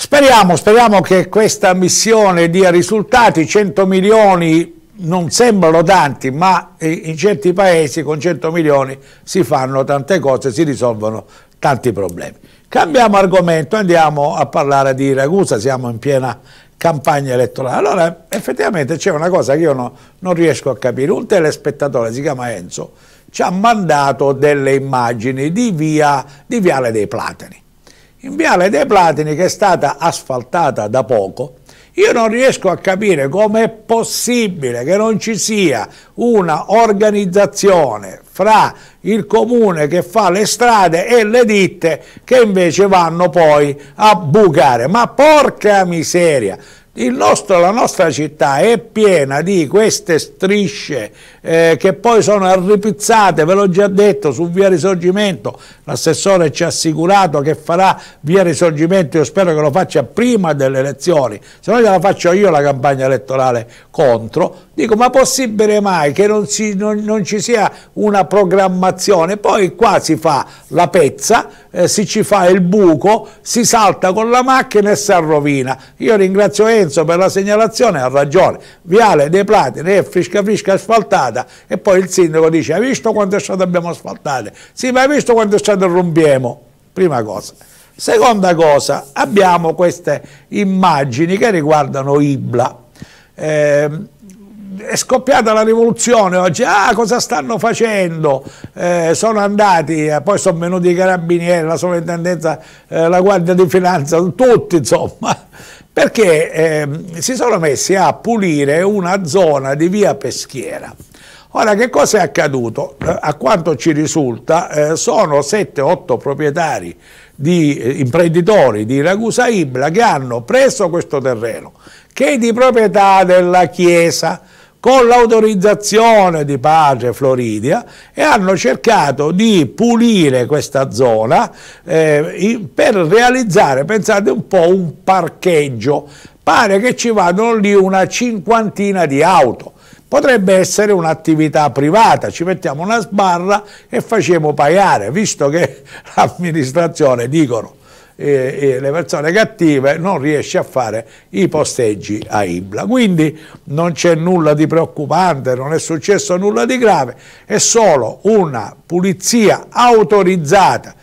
Speriamo, speriamo che questa missione dia risultati, 100 milioni non sembrano tanti, ma in certi paesi con 100 milioni si fanno tante cose, si risolvono tanti problemi. Cambiamo argomento, andiamo a parlare di Ragusa, siamo in piena campagna elettorale. Allora, effettivamente c'è una cosa che io no, non riesco a capire. Un telespettatore, si chiama Enzo, ci ha mandato delle immagini di, via, di Viale dei Platani in Viale dei Platini che è stata asfaltata da poco, io non riesco a capire come è possibile che non ci sia una organizzazione fra il comune che fa le strade e le ditte che invece vanno poi a bucare. Ma porca miseria! Nostro, la nostra città è piena di queste strisce eh, che poi sono arripizzate, ve l'ho già detto, su Via Risorgimento. L'assessore ci ha assicurato che farà Via Risorgimento, io spero che lo faccia prima delle elezioni, se no gliela faccio io la campagna elettorale contro. Dico, ma possibile mai che non, si, non, non ci sia una programmazione? formazione, poi qua si fa la pezza, eh, si ci fa il buco, si salta con la macchina e si arrovina. Io ringrazio Enzo per la segnalazione, ha ragione. Viale dei Platini è frisca frisca asfaltata e poi il sindaco dice hai visto quante strade abbiamo asfaltate? Sì, ma hai visto quante strade rompiamo? Prima cosa. Seconda cosa, abbiamo queste immagini che riguardano Ibla. Eh, è scoppiata la rivoluzione oggi, ah cosa stanno facendo? Eh, sono andati, eh, poi sono venuti i carabinieri, la sovrintendenza, eh, la guardia di finanza, tutti insomma, perché eh, si sono messi a pulire una zona di via Peschiera. Ora che cosa è accaduto? Eh, a quanto ci risulta eh, sono 7-8 proprietari di imprenditori di Ragusa Ibla che hanno preso questo terreno che è di proprietà della Chiesa con l'autorizzazione di Pace Floridia e hanno cercato di pulire questa zona eh, per realizzare, pensate un po', un parcheggio. Pare che ci vadano lì una cinquantina di auto. Potrebbe essere un'attività privata, ci mettiamo una sbarra e facciamo pagare, visto che l'amministrazione dicono eh, eh, le persone cattive non riesce a fare i posteggi a Ibla. Quindi non c'è nulla di preoccupante, non è successo nulla di grave, è solo una pulizia autorizzata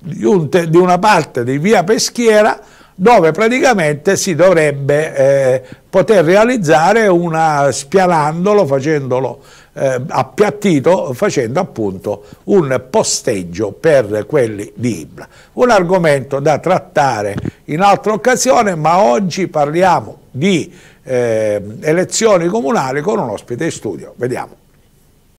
di, un, di una parte di via Peschiera dove praticamente si dovrebbe eh, poter realizzare una spianandolo, facendolo eh, appiattito, facendo appunto un posteggio per quelli di Ibla. Un argomento da trattare in altra occasione, ma oggi parliamo di eh, elezioni comunali con un ospite in studio. Vediamo.